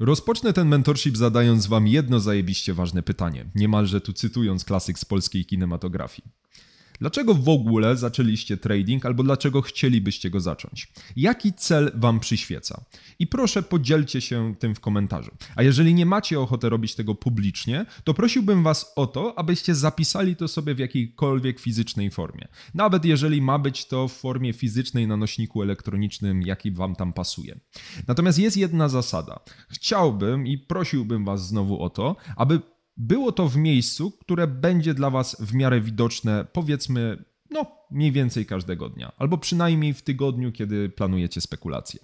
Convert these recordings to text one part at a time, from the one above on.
Rozpocznę ten mentorship zadając Wam jedno zajebiście ważne pytanie, niemalże tu cytując klasyk z polskiej kinematografii. Dlaczego w ogóle zaczęliście trading albo dlaczego chcielibyście go zacząć? Jaki cel Wam przyświeca? I proszę podzielcie się tym w komentarzu. A jeżeli nie macie ochoty robić tego publicznie, to prosiłbym Was o to, abyście zapisali to sobie w jakiejkolwiek fizycznej formie. Nawet jeżeli ma być to w formie fizycznej na nośniku elektronicznym, jaki Wam tam pasuje. Natomiast jest jedna zasada. Chciałbym i prosiłbym Was znowu o to, aby było to w miejscu, które będzie dla Was w miarę widoczne, powiedzmy, no mniej więcej każdego dnia, albo przynajmniej w tygodniu, kiedy planujecie spekulacje.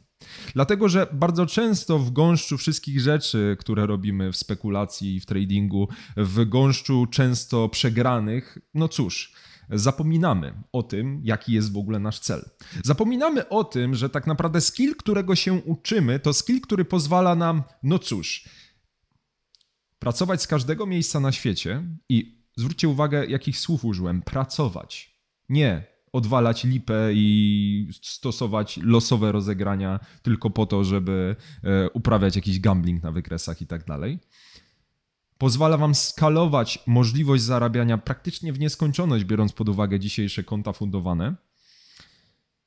Dlatego, że bardzo często w gąszczu wszystkich rzeczy, które robimy w spekulacji i w tradingu, w gąszczu często przegranych, no cóż, zapominamy o tym, jaki jest w ogóle nasz cel. Zapominamy o tym, że tak naprawdę skill, którego się uczymy, to skill, który pozwala nam, no cóż, Pracować z każdego miejsca na świecie i zwróćcie uwagę, jakich słów użyłem. Pracować. Nie odwalać lipę i stosować losowe rozegrania tylko po to, żeby e, uprawiać jakiś gambling na wykresach i tak dalej. Pozwala Wam skalować możliwość zarabiania praktycznie w nieskończoność, biorąc pod uwagę dzisiejsze konta fundowane.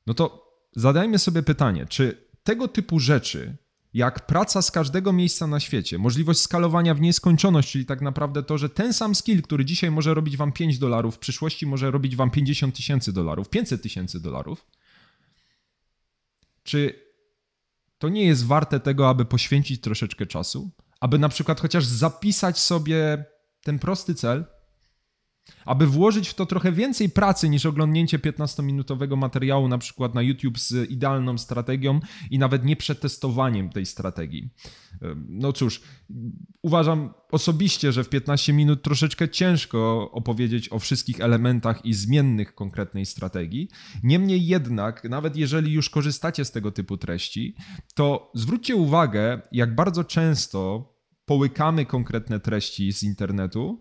No to zadajmy sobie pytanie, czy tego typu rzeczy jak praca z każdego miejsca na świecie, możliwość skalowania w nieskończoność, czyli tak naprawdę to, że ten sam skill, który dzisiaj może robić wam 5 dolarów, w przyszłości może robić wam 50 tysięcy dolarów, 500 tysięcy dolarów. Czy to nie jest warte tego, aby poświęcić troszeczkę czasu, aby na przykład chociaż zapisać sobie ten prosty cel, aby włożyć w to trochę więcej pracy niż oglądnięcie 15-minutowego materiału na przykład na YouTube z idealną strategią i nawet nie przetestowaniem tej strategii. No cóż, uważam osobiście, że w 15 minut troszeczkę ciężko opowiedzieć o wszystkich elementach i zmiennych konkretnej strategii. Niemniej jednak, nawet jeżeli już korzystacie z tego typu treści, to zwróćcie uwagę, jak bardzo często połykamy konkretne treści z internetu,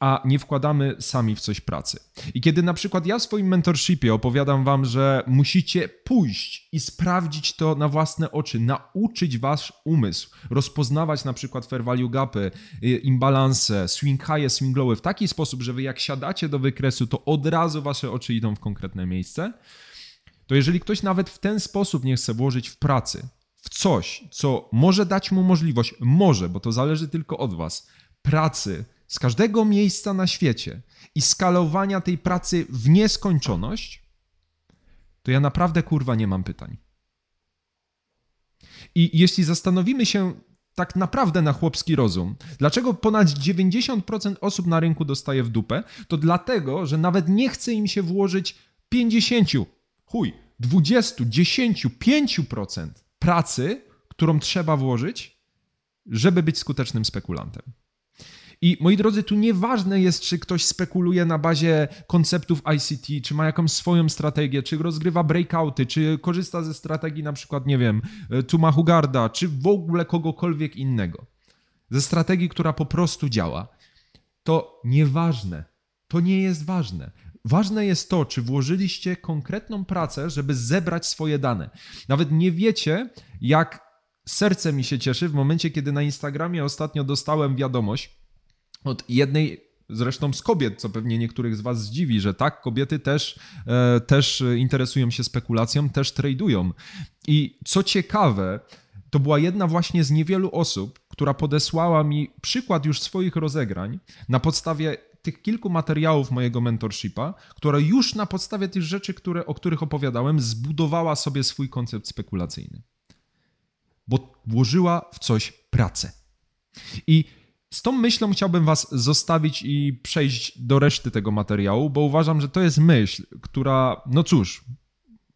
a nie wkładamy sami w coś pracy. I kiedy na przykład ja w swoim mentorshipie opowiadam wam, że musicie pójść i sprawdzić to na własne oczy, nauczyć wasz umysł, rozpoznawać na przykład fair value gapy, y, imbalanse, swing high, swing lowy w taki sposób, że wy jak siadacie do wykresu, to od razu wasze oczy idą w konkretne miejsce, to jeżeli ktoś nawet w ten sposób nie chce włożyć w pracy, w coś, co może dać mu możliwość, może, bo to zależy tylko od Was, pracy z każdego miejsca na świecie i skalowania tej pracy w nieskończoność, to ja naprawdę kurwa nie mam pytań. I jeśli zastanowimy się tak naprawdę na chłopski rozum, dlaczego ponad 90% osób na rynku dostaje w dupę, to dlatego, że nawet nie chce im się włożyć 50, chuj, 20, 10, 5% pracy, którą trzeba włożyć, żeby być skutecznym spekulantem. I moi drodzy, tu nieważne jest, czy ktoś spekuluje na bazie konceptów ICT, czy ma jakąś swoją strategię, czy rozgrywa breakouty, czy korzysta ze strategii na przykład, nie wiem, e, Tuma Hugarda, czy w ogóle kogokolwiek innego. Ze strategii, która po prostu działa. To nieważne. To nie jest ważne. Ważne jest to, czy włożyliście konkretną pracę, żeby zebrać swoje dane. Nawet nie wiecie, jak serce mi się cieszy w momencie, kiedy na Instagramie ostatnio dostałem wiadomość od jednej zresztą z kobiet, co pewnie niektórych z Was zdziwi, że tak, kobiety też, e, też interesują się spekulacją, też tradują. I co ciekawe, to była jedna właśnie z niewielu osób, która podesłała mi przykład już swoich rozegrań na podstawie tych kilku materiałów mojego mentorshipa, która już na podstawie tych rzeczy, które, o których opowiadałem, zbudowała sobie swój koncept spekulacyjny. Bo włożyła w coś pracę. I z tą myślą chciałbym Was zostawić i przejść do reszty tego materiału, bo uważam, że to jest myśl, która, no cóż,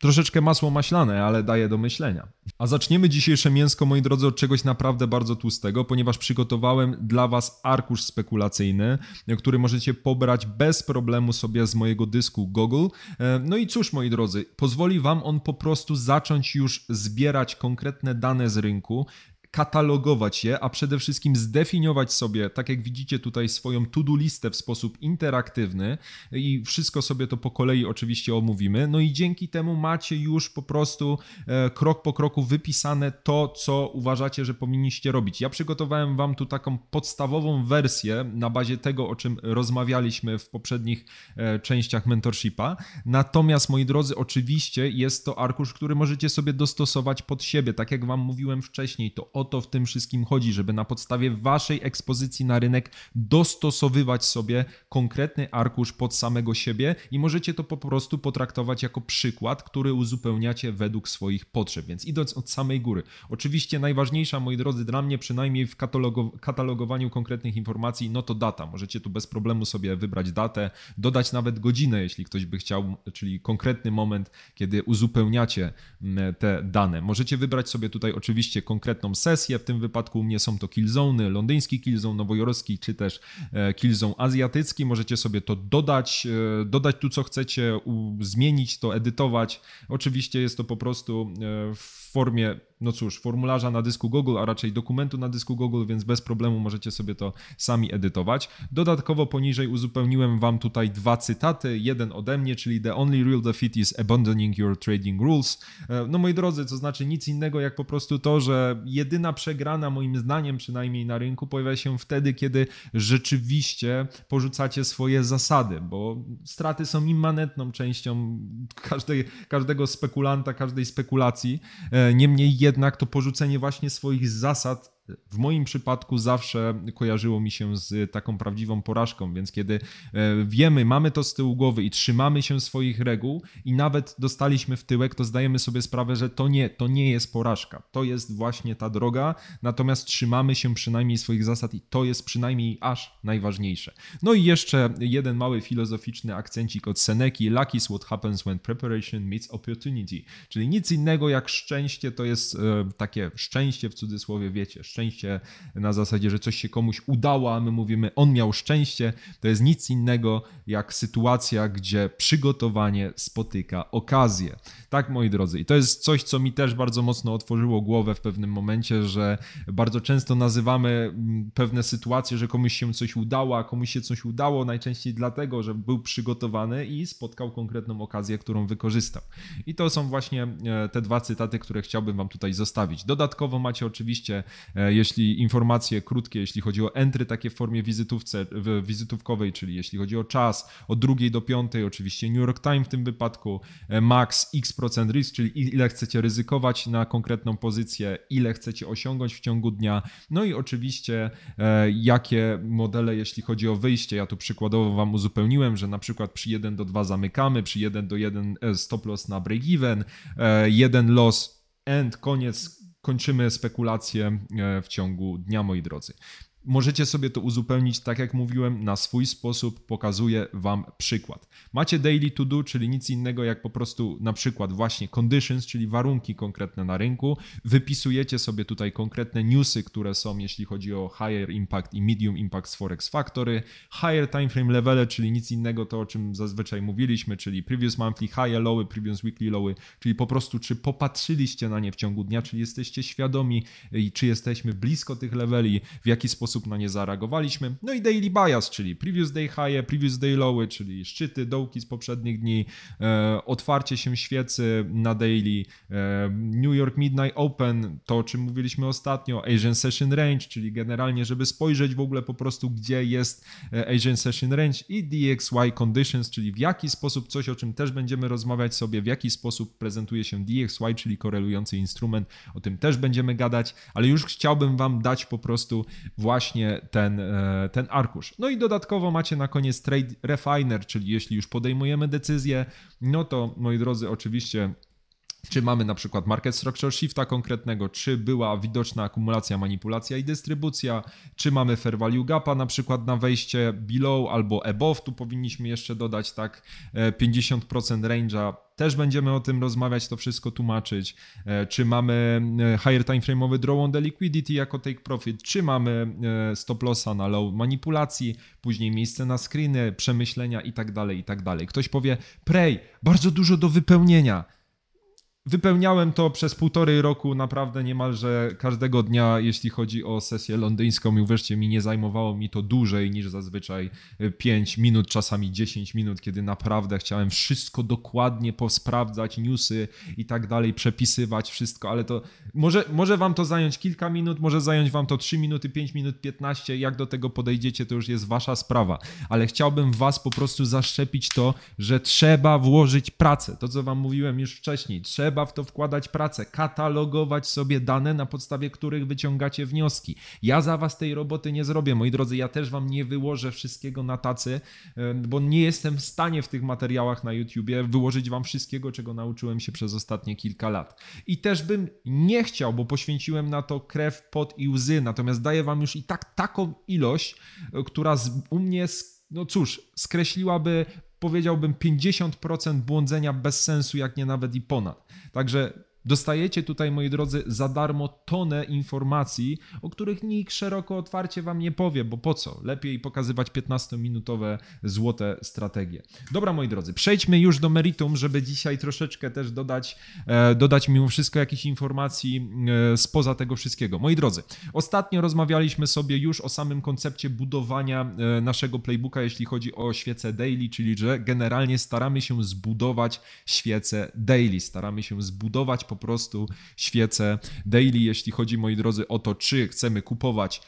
Troszeczkę masło maślane, ale daje do myślenia. A zaczniemy dzisiejsze mięsko, moi drodzy, od czegoś naprawdę bardzo tłustego, ponieważ przygotowałem dla Was arkusz spekulacyjny, który możecie pobrać bez problemu sobie z mojego dysku Google. E, no i cóż, moi drodzy, pozwoli Wam on po prostu zacząć już zbierać konkretne dane z rynku, katalogować je, a przede wszystkim zdefiniować sobie, tak jak widzicie tutaj, swoją to-do listę w sposób interaktywny i wszystko sobie to po kolei oczywiście omówimy. No i dzięki temu macie już po prostu e, krok po kroku wypisane to, co uważacie, że powinniście robić. Ja przygotowałem Wam tu taką podstawową wersję na bazie tego, o czym rozmawialiśmy w poprzednich e, częściach mentorshipa. Natomiast, moi drodzy, oczywiście jest to arkusz, który możecie sobie dostosować pod siebie. Tak jak Wam mówiłem wcześniej, to od o to w tym wszystkim chodzi, żeby na podstawie waszej ekspozycji na rynek dostosowywać sobie konkretny arkusz pod samego siebie i możecie to po prostu potraktować jako przykład, który uzupełniacie według swoich potrzeb. Więc idąc od samej góry. Oczywiście najważniejsza, moi drodzy, dla mnie przynajmniej w katalogu- katalogowaniu konkretnych informacji, no to data. Możecie tu bez problemu sobie wybrać datę, dodać nawet godzinę, jeśli ktoś by chciał, czyli konkretny moment, kiedy uzupełniacie mm, te dane. Możecie wybrać sobie tutaj oczywiście konkretną sesję, sesje. W tym wypadku u mnie są to killzone, londyński killzone, nowojorski czy też e, killzone azjatycki. Możecie sobie to dodać, e, dodać tu co chcecie, zmienić to, edytować. Oczywiście jest to po prostu e, w formie no cóż, formularza na dysku Google, a raczej dokumentu na dysku Google, więc bez problemu możecie sobie to sami edytować. Dodatkowo poniżej uzupełniłem Wam tutaj dwa cytaty, jeden ode mnie, czyli The only real defeat is abandoning your trading rules. No moi drodzy, to znaczy nic innego jak po prostu to, że jedyne jedyna przegrana, moim zdaniem, przynajmniej na rynku, pojawia się wtedy, kiedy rzeczywiście porzucacie swoje zasady, bo straty są immanentną częścią każdej, każdego spekulanta, każdej spekulacji. E, niemniej jednak to porzucenie właśnie swoich zasad w moim przypadku zawsze kojarzyło mi się z taką prawdziwą porażką, więc kiedy e, wiemy, mamy to z tyłu głowy i trzymamy się swoich reguł i nawet dostaliśmy w tyłek, to zdajemy sobie sprawę, że to nie, to nie jest porażka. To jest właśnie ta droga, natomiast trzymamy się przynajmniej swoich zasad i to jest przynajmniej aż najważniejsze. No i jeszcze jeden mały filozoficzny akcencik od Seneki. Luck is what happens when preparation meets opportunity. Czyli nic innego jak szczęście to jest e, takie szczęście w cudzysłowie, wiecie, szczęście na zasadzie, że coś się komuś udało, a my mówimy, on miał szczęście. To jest nic innego jak sytuacja, gdzie przygotowanie spotyka okazję. Tak, moi drodzy, i to jest coś, co mi też bardzo mocno otworzyło głowę w pewnym momencie, że bardzo często nazywamy mm, pewne sytuacje, że komuś się coś udało, a komuś się coś udało najczęściej dlatego, że był przygotowany i spotkał konkretną okazję, którą wykorzystał. I to są właśnie e, te dwa cytaty, które chciałbym Wam tutaj zostawić. Dodatkowo macie oczywiście e, E, jeśli informacje krótkie, jeśli chodzi o entry takie w formie wizytówce, wizytówkowej, czyli jeśli chodzi o czas, od drugiej do piątej, oczywiście New York Times w tym wypadku, e, max x procent risk, czyli ile chcecie ryzykować na konkretną pozycję, ile chcecie osiągnąć w ciągu dnia, no i oczywiście e, jakie modele, jeśli chodzi o wyjście, ja tu przykładowo Wam uzupełniłem, że na przykład przy 1 do 2 zamykamy, przy 1 do 1 stop loss na break even, jeden loss end, koniec kończymy spekulacje e, w ciągu dnia, moi drodzy. Możecie sobie to uzupełnić, tak jak mówiłem, na swój sposób. Pokazuję Wam przykład. Macie daily to do, czyli nic innego jak po prostu na przykład właśnie conditions, czyli warunki konkretne na rynku. Wypisujecie sobie tutaj konkretne newsy, które są, jeśli chodzi o higher impact i medium impact z Forex Factory. Higher time frame level, czyli nic innego to, o czym zazwyczaj mówiliśmy, czyli previous monthly high, lowy, previous weekly lowy, czyli po prostu czy popatrzyliście na nie w ciągu dnia, czyli jesteście świadomi, czy jesteśmy blisko tych leveli, w jaki sposób sposób na nie zareagowaliśmy. No i daily bias, czyli previous day high, previous day lowy, czyli szczyty, dołki z poprzednich dni, e, otwarcie się świecy na daily, e, New York Midnight Open, to o czym mówiliśmy ostatnio, Asian Session Range, czyli generalnie, żeby spojrzeć w ogóle po prostu, gdzie jest e, Asian Session Range i DXY Conditions, czyli w jaki sposób coś, o czym też będziemy rozmawiać sobie, w jaki sposób prezentuje się DXY, czyli korelujący instrument, o tym też będziemy gadać, ale już chciałbym Wam dać po prostu właśnie właśnie ten, e, ten arkusz. No i dodatkowo macie na koniec trade refiner, czyli jeśli już podejmujemy decyzję, no to moi drodzy, oczywiście czy mamy na przykład market structure shifta konkretnego, czy była widoczna akumulacja, manipulacja i dystrybucja, czy mamy fair value gapa na przykład na wejście below albo above, tu powinniśmy jeszcze dodać tak 50% e, range'a, też będziemy o tym rozmawiać, to wszystko tłumaczyć, e, czy mamy e, higher time frame'owy draw on the liquidity jako take profit, czy mamy stop lossa na low manipulacji, później miejsce na screeny, przemyślenia i tak dalej, i tak dalej. Ktoś powie, prej, bardzo dużo do wypełnienia, Wypełniałem to przez półtorej roku naprawdę niemalże każdego dnia, jeśli chodzi o sesję londyńską i uwierzcie mi, nie zajmowało mi to dłużej niż zazwyczaj 5 e, minut, czasami 10 minut, kiedy naprawdę chciałem wszystko dokładnie posprawdzać, newsy i tak dalej, przepisywać wszystko, ale to może, może wam to zająć kilka minut, może zająć wam to 3 minuty, 5 minut, 15, jak do tego podejdziecie, to już jest wasza sprawa, ale chciałbym was po prostu zaszczepić to, że trzeba włożyć pracę, to co wam mówiłem już wcześniej, trzeba trzeba w to wkładać pracę, katalogować sobie dane, na podstawie których wyciągacie wnioski. Ja za was tej roboty nie zrobię, moi drodzy, ja też wam nie wyłożę wszystkiego na tacy, bo nie jestem w stanie w tych materiałach na YouTubie wyłożyć wam wszystkiego, czego nauczyłem się przez ostatnie kilka lat. I też bym nie chciał, bo poświęciłem na to krew, pot i łzy, natomiast daję wam już i tak taką ilość, e, która z, u mnie, no cóż, skreśliłaby powiedziałbym 50% błądzenia bez sensu, jak nie nawet i ponad. Także Dostajecie tutaj, moi drodzy, za darmo tonę informacji, o których nikt szeroko otwarcie wam nie powie, bo po co? Lepiej pokazywać 15-minutowe złote strategie. Dobra, moi drodzy, przejdźmy już do meritum, żeby dzisiaj troszeczkę też dodać, e, dodać mimo wszystko jakichś informacji e, spoza tego wszystkiego. Moi drodzy, ostatnio rozmawialiśmy sobie już o samym koncepcie budowania e, naszego playbooka, jeśli chodzi o świece daily, czyli że generalnie staramy się zbudować świece daily, staramy się zbudować po prostu świecę daily, jeśli chodzi, moi drodzy, o to, czy chcemy kupować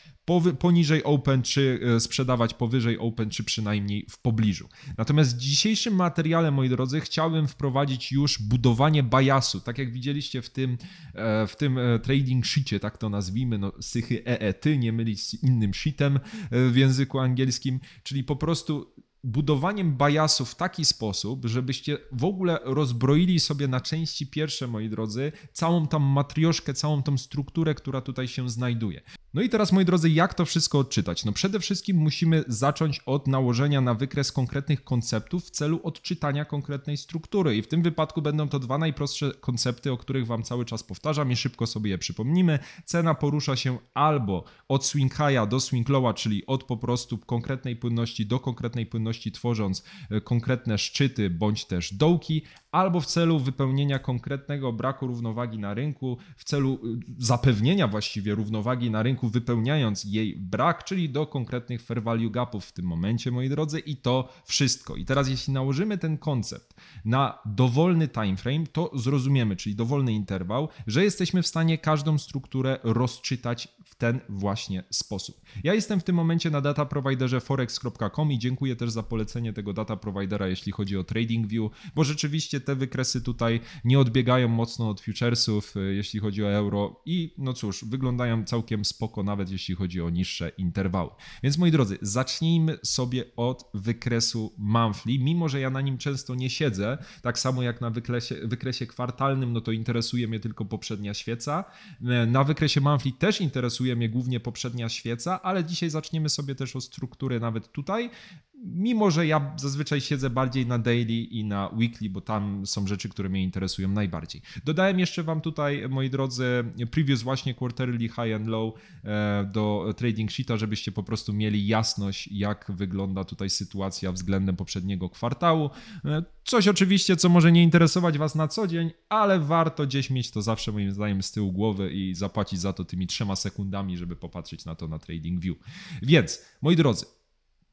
poniżej open, czy e, sprzedawać powyżej open, czy przynajmniej w pobliżu. Natomiast w dzisiejszym materiale, moi drodzy, chciałbym wprowadzić już budowanie biasu. Tak jak widzieliście w tym, e, w tym e, trading sheetie, tak to nazwijmy, no, sychy EET, nie mylić z innym sheetem w języku angielskim, czyli po prostu budowaniem bajasu w taki sposób, żebyście w ogóle rozbroili sobie na części pierwsze, moi drodzy, całą tam matrioszkę, całą tą strukturę, która tutaj się znajduje. No i teraz, moi drodzy, jak to wszystko odczytać? No przede wszystkim musimy zacząć od nałożenia na wykres konkretnych konceptów w celu odczytania konkretnej struktury. I w tym wypadku będą to dwa najprostsze koncepty, o których Wam cały czas powtarzam i szybko sobie je przypomnimy. Cena porusza się albo od swing high'a do swing low'a, czyli od po prostu konkretnej płynności do konkretnej płynności, tworząc e, konkretne szczyty bądź też dołki, albo w celu wypełnienia konkretnego braku równowagi na rynku, w celu y, zapewnienia właściwie równowagi na rynku, wypełniając jej brak, czyli do konkretnych fair value gapów w tym momencie, moi drodzy, i to wszystko. I teraz, jeśli nałożymy ten koncept na dowolny time frame, to zrozumiemy, czyli dowolny interwał, że jesteśmy w stanie każdą strukturę rozczytać w ten właśnie sposób. Ja jestem w tym momencie na data providerze forex.com i dziękuję też za polecenie tego data providera, jeśli chodzi o TradingView, bo rzeczywiście te wykresy tutaj nie odbiegają mocno od futuresów, y, jeśli chodzi o euro i no cóż, wyglądają całkiem spoko, nawet jeśli chodzi o niższe interwały. Więc moi drodzy, zacznijmy sobie od wykresu monthly, mimo że ja na nim często nie siedzę, tak samo jak na wykresie, wykresie kwartalnym, no to interesuje mnie tylko poprzednia świeca. Y, na wykresie monthly też interesuje mnie głównie poprzednia świeca, ale dzisiaj zaczniemy sobie też o strukturę nawet tutaj, mimo że ja zazwyczaj siedzę bardziej na daily i na weekly, bo tam są rzeczy, które mnie interesują najbardziej. Dodałem jeszcze Wam tutaj, moi drodzy, previous właśnie quarterly high and low e, do trading sheeta, żebyście po prostu mieli jasność, jak wygląda tutaj sytuacja względem poprzedniego kwartału. E, coś oczywiście, co może nie interesować Was na co dzień, ale warto gdzieś mieć to zawsze moim zdaniem z tyłu głowy i zapłacić za to tymi trzema sekundami, żeby popatrzeć na to na Trading View. Więc, moi drodzy,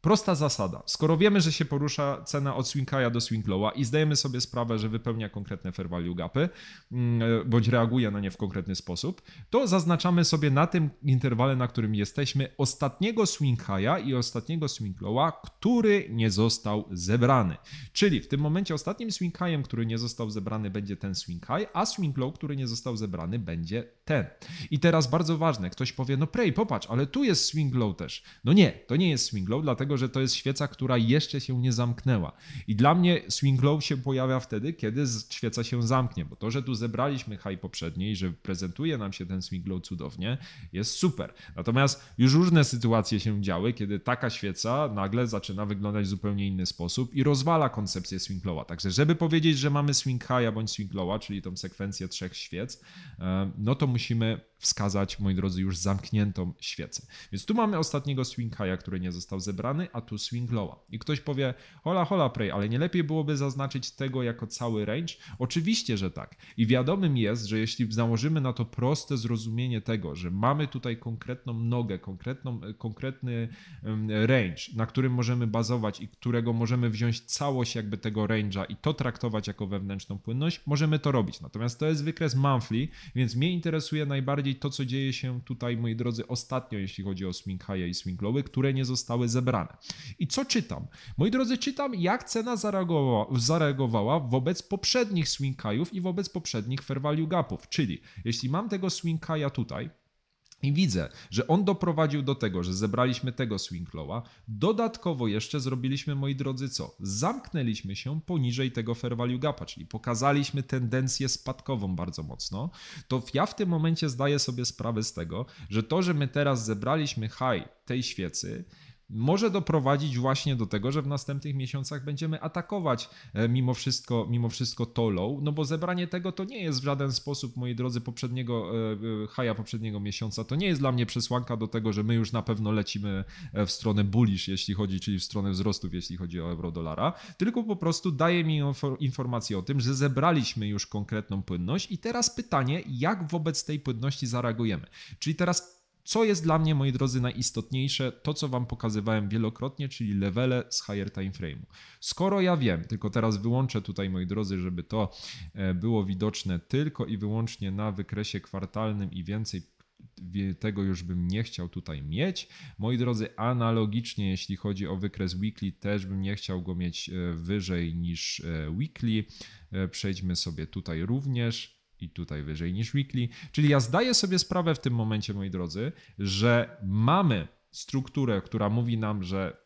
Prosta zasada. Skoro wiemy, że się porusza cena od swing do swing lowa i zdajemy sobie sprawę, że wypełnia konkretne fair value gapy, mm, bądź reaguje na nie w konkretny sposób, to zaznaczamy sobie na tym interwale, na którym jesteśmy, ostatniego swing high'a i ostatniego swing lowa, który nie został zebrany. Czyli w tym momencie ostatnim swing high'em, który nie został zebrany, będzie ten swing high, a swing low, który nie został zebrany, będzie ten. I teraz bardzo ważne, ktoś powie, no prej, popatrz, ale tu jest swing low też. No nie, to nie jest swing low, dlatego że to jest świeca, która jeszcze się nie zamknęła. I dla mnie swing low się pojawia wtedy, kiedy świeca się zamknie, bo to, że tu zebraliśmy high poprzedniej, że prezentuje nam się ten swing low cudownie, jest super. Natomiast już różne sytuacje się działy, kiedy taka świeca nagle zaczyna wyglądać w zupełnie inny sposób i rozwala koncepcję swing lowa. Także żeby powiedzieć, że mamy swing high'a bądź swing lowa, czyli tą sekwencję trzech świec, e, no to musimy wskazać, moi drodzy, już zamkniętą świecę. Więc tu mamy ostatniego swing high'a, który nie został zebrany, a tu swing low'a. I ktoś powie, hola, hola, pray, ale nie lepiej byłoby zaznaczyć tego jako cały range? Oczywiście, że tak. I wiadomym jest, że jeśli założymy na to proste zrozumienie tego, że mamy tutaj konkretną nogę, konkretną, e, konkretny range, na którym możemy bazować i którego możemy wziąć całość jakby tego range'a i to traktować jako wewnętrzną płynność, możemy to robić. Natomiast to jest wykres monthly, więc mnie interesuje najbardziej bardziej to, co dzieje się tutaj, moi drodzy, ostatnio, jeśli chodzi o swing high i swing lowy, które nie zostały zebrane. I co czytam? Moi drodzy, czytam, jak cena zareagowała, zareagowała wobec poprzednich swing highów i wobec poprzednich fair value gapów. Czyli jeśli mam tego swing high'a tutaj, i widzę, że on doprowadził do tego, że zebraliśmy tego swing lowa. Dodatkowo jeszcze zrobiliśmy, moi drodzy, co? Zamknęliśmy się poniżej tego fair value gapa, czyli pokazaliśmy tendencję spadkową bardzo mocno. To ja w tym momencie zdaję sobie sprawę z tego, że to, że my teraz zebraliśmy high tej świecy, może doprowadzić właśnie do tego, że w następnych miesiącach będziemy atakować e, mimo wszystko, mimo wszystko to low, no bo zebranie tego to nie jest w żaden sposób, moi drodzy, poprzedniego e, e, haja poprzedniego miesiąca, to nie jest dla mnie przesłanka do tego, że my już na pewno lecimy w stronę bullish, jeśli chodzi, czyli w stronę wzrostów, jeśli chodzi o euro-dolara, tylko po prostu daje mi informację o tym, że zebraliśmy już konkretną płynność i teraz pytanie, jak wobec tej płynności zareagujemy? Czyli teraz co jest dla mnie, moi drodzy, najistotniejsze, to co Wam pokazywałem wielokrotnie, czyli levele z higher time frame'u. Skoro ja wiem, tylko teraz wyłączę tutaj, moi drodzy, żeby to e, było widoczne tylko i wyłącznie na wykresie kwartalnym i więcej tego już bym nie chciał tutaj mieć. Moi drodzy, analogicznie, jeśli chodzi o wykres weekly, też bym nie chciał go mieć e, wyżej niż e, weekly. Przejdźmy sobie tutaj również i tutaj wyżej niż weekly. Czyli ja zdaję sobie sprawę w tym momencie, moi drodzy, że mamy strukturę, która mówi nam, że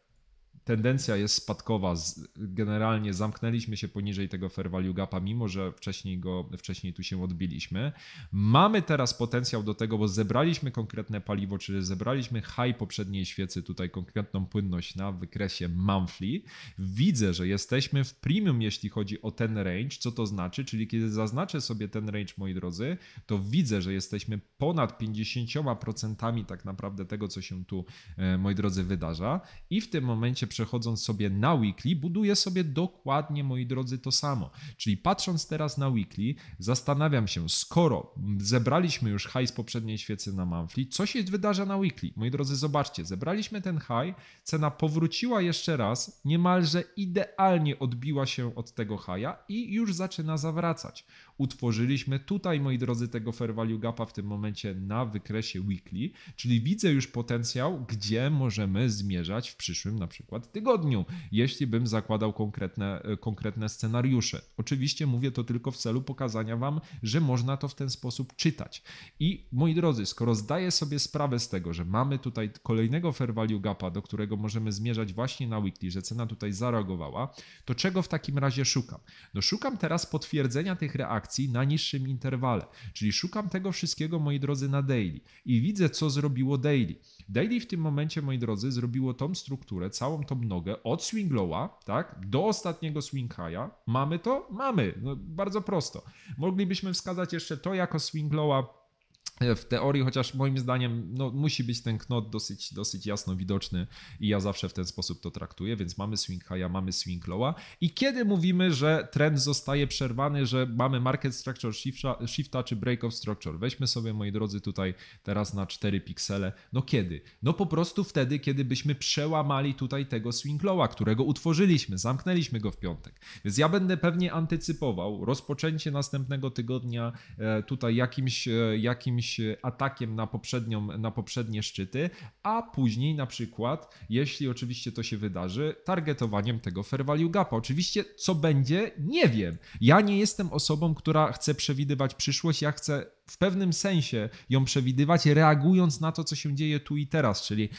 tendencja jest spadkowa. Generalnie zamknęliśmy się poniżej tego fair value gapa, mimo że wcześniej, go, wcześniej tu się odbiliśmy. Mamy teraz potencjał do tego, bo zebraliśmy konkretne paliwo, czyli zebraliśmy high poprzedniej świecy, tutaj konkretną płynność na wykresie monthly. Widzę, że jesteśmy w premium, jeśli chodzi o ten range. Co to znaczy? Czyli kiedy zaznaczę sobie ten range, moi drodzy, to widzę, że jesteśmy ponad 50% tak naprawdę tego, co się tu, e, moi drodzy, wydarza. I w tym momencie przechodząc sobie na weekly, buduję sobie dokładnie, moi drodzy, to samo. Czyli patrząc teraz na weekly, zastanawiam się, skoro zebraliśmy już high z poprzedniej świecy na monthly, co się wydarza na weekly? Moi drodzy, zobaczcie, zebraliśmy ten high, cena powróciła jeszcze raz, niemalże idealnie odbiła się od tego haja i już zaczyna zawracać utworzyliśmy. Tutaj, moi drodzy, tego fair value gapa w tym momencie na wykresie weekly, czyli widzę już potencjał, gdzie możemy zmierzać w przyszłym na przykład tygodniu, jeśli bym zakładał konkretne, e, konkretne scenariusze. Oczywiście mówię to tylko w celu pokazania Wam, że można to w ten sposób czytać. I moi drodzy, skoro zdaję sobie sprawę z tego, że mamy tutaj kolejnego fair value gapa, do którego możemy zmierzać właśnie na weekly, że cena tutaj zareagowała, to czego w takim razie szukam? No szukam teraz potwierdzenia tych reakcji, akcji na niższym interwale. Czyli szukam tego wszystkiego, moi drodzy, na daily i widzę, co zrobiło daily. Daily w tym momencie, moi drodzy, zrobiło tą strukturę, całą tą nogę od swing lowa, tak, do ostatniego swing high'a. Mamy to? Mamy. No, bardzo prosto. Moglibyśmy wskazać jeszcze to jako swing lowa w teorii, chociaż moim zdaniem no, musi być ten knot dosyć, dosyć jasno widoczny i ja zawsze w ten sposób to traktuję, więc mamy swing high'a, mamy swing low'a i kiedy mówimy, że trend zostaje przerwany, że mamy market structure shifta, shifta czy break of structure, weźmy sobie moi drodzy tutaj teraz na 4 piksele, no kiedy? No po prostu wtedy, kiedy byśmy przełamali tutaj tego swing low'a, którego utworzyliśmy, zamknęliśmy go w piątek, więc ja będę pewnie antycypował rozpoczęcie następnego tygodnia e, tutaj jakimś, e, jakimś jakimś y, atakiem na, poprzednią, na poprzednie szczyty, a później na przykład, jeśli oczywiście to się wydarzy, targetowaniem tego fair value gapa. Oczywiście co będzie, nie wiem. Ja nie jestem osobą, która chce przewidywać przyszłość, ja chcę w pewnym sensie ją przewidywać, reagując na to, co się dzieje tu i teraz, czyli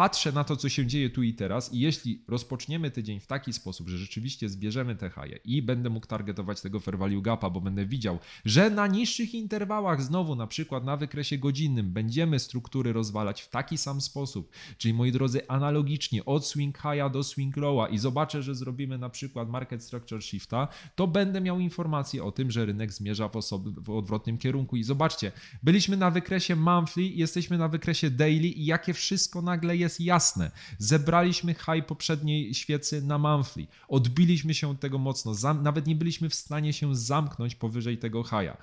patrzę na to, co się dzieje tu i teraz i jeśli rozpoczniemy tydzień w taki sposób, że rzeczywiście zbierzemy te haje i będę mógł targetować tego fair value gapa, bo będę widział, że na niższych interwałach znowu na przykład na wykresie godzinnym będziemy struktury rozwalać w taki sam sposób, czyli moi drodzy analogicznie od swing high'a do swing low'a i zobaczę, że zrobimy na przykład market structure shifta, to będę miał informację o tym, że rynek zmierza w, osob- w odwrotnym kierunku i zobaczcie, byliśmy na wykresie monthly, jesteśmy na wykresie daily i jakie wszystko nagle jest jest jasne. Zebraliśmy high poprzedniej świecy na manfli. Odbiliśmy się od tego mocno. Zam nawet nie byliśmy w stanie się zamknąć powyżej tego high'a.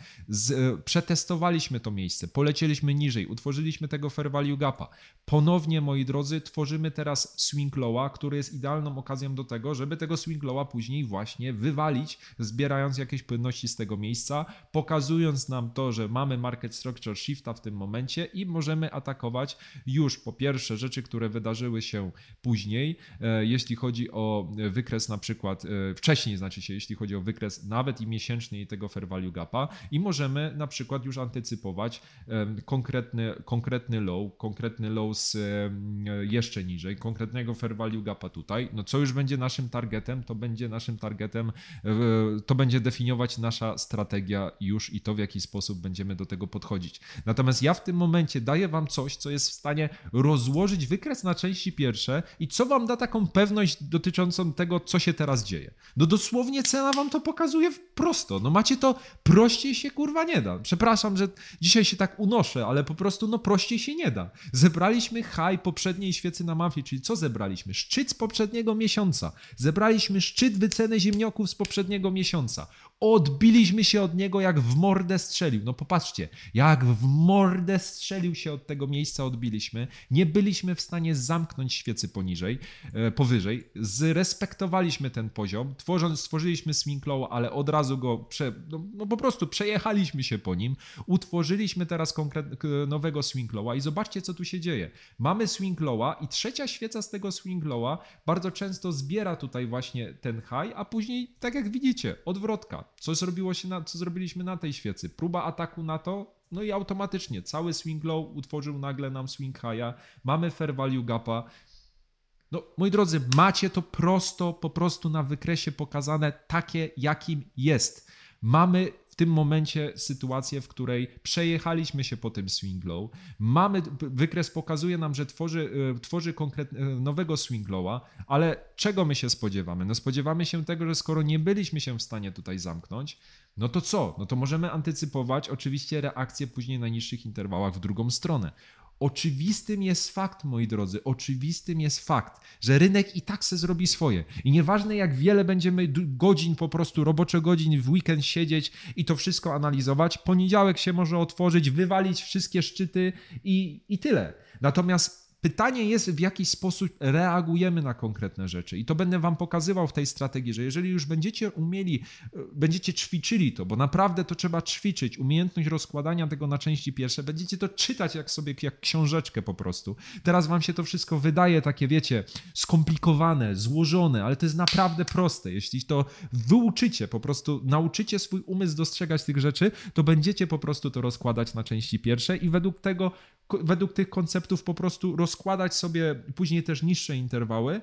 E, przetestowaliśmy to miejsce, polecieliśmy niżej, utworzyliśmy tego fair value gapa. Ponownie, moi drodzy, tworzymy teraz swing lowa, który jest idealną okazją do tego, żeby tego swing lowa później właśnie wywalić, zbierając jakieś płynności z tego miejsca, pokazując nam to, że mamy market structure shifta w tym momencie i możemy atakować już po pierwsze rzeczy, które wydarzyły się później, e, jeśli chodzi o wykres na przykład, e, wcześniej znaczy się, jeśli chodzi o wykres nawet i miesięczny i tego fair value gapa i możemy na przykład już antycypować konkretny, konkretny low, konkretny low z jeszcze niżej, konkretnego fair value gapa tutaj, no co już będzie naszym targetem, to będzie naszym targetem, e, to będzie definiować nasza strategia już i to w jaki sposób będziemy do tego podchodzić. Natomiast ja w tym momencie daję Wam coś, co jest w stanie rozłożyć wy wykres na części pierwsze i co wam da taką pewność dotyczącą tego, co się teraz dzieje. No dosłownie cena wam to pokazuje prosto. No macie to, prościej się kurwa nie da. Przepraszam, że dzisiaj się tak unoszę, ale po prostu no prościej się nie da. Zebraliśmy high poprzedniej świecy na mafii, czyli co zebraliśmy? Szczyt z poprzedniego miesiąca. Zebraliśmy szczyt wyceny ziemniaków z poprzedniego miesiąca. Odbiliśmy się od niego jak w mordę strzelił. No popatrzcie, jak w mordę strzelił się od tego miejsca odbiliśmy. Nie byliśmy w stanie zamknąć świecy poniżej, e, powyżej. Zrespektowaliśmy ten poziom, tworząc, stworzyliśmy swing low, ale od razu go prze, no, no po prostu przejechaliśmy się po nim, utworzyliśmy teraz konkret, nowego swing lowa i zobaczcie, co tu się dzieje. Mamy swing lowa i trzecia świeca z tego swing lowa bardzo często zbiera tutaj właśnie ten high, a później, tak jak widzicie, odwrotka. Co, zrobiło się na, co zrobiliśmy na tej świecy? Próba ataku na to, no i automatycznie cały swing low utworzył nagle nam swing high'a, mamy fair value gapa. No, moi drodzy, macie to prosto, po prostu na wykresie pokazane takie, jakim jest. Mamy tym momencie sytuację, w której przejechaliśmy się po tym swing low. Mamy, wykres pokazuje nam, że tworzy, e, tworzy konkretne, nowego swing lowa, ale czego my się spodziewamy? No spodziewamy się tego, że skoro nie byliśmy się w stanie tutaj zamknąć, no to co? No to możemy antycypować oczywiście reakcję później na niższych interwałach w drugą stronę. Oczywistym jest fakt, moi drodzy, oczywistym jest fakt, że rynek i tak se zrobi swoje. I nieważne jak wiele będziemy godzin po prostu, roboczych godzin w weekend siedzieć i to wszystko analizować, poniedziałek się może otworzyć, wywalić wszystkie szczyty i, i tyle. Natomiast pytanie jest, w jaki sposób reagujemy na konkretne rzeczy. I to będę Wam pokazywał w tej strategii, że jeżeli już będziecie umieli, e, będziecie ćwiczyli to, bo naprawdę to trzeba ćwiczyć, umiejętność rozkładania tego na części pierwsze, będziecie to czytać jak sobie, jak książeczkę po prostu. Teraz Wam się to wszystko wydaje takie, wiecie, skomplikowane, złożone, ale to jest naprawdę proste. Jeśli to wyuczycie, po prostu nauczycie swój umysł dostrzegać tych rzeczy, to będziecie po prostu to rozkładać na części pierwsze i według tego według tych konceptów po prostu rozkładać sobie później też niższe interwały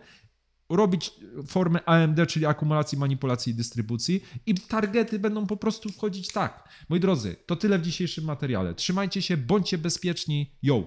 robić formę AMD, czyli akumulacji, manipulacji i dystrybucji i targety będą po prostu wchodzić tak. Moi drodzy, to tyle w dzisiejszym materiale. Trzymajcie się, bądźcie bezpieczni. Yo!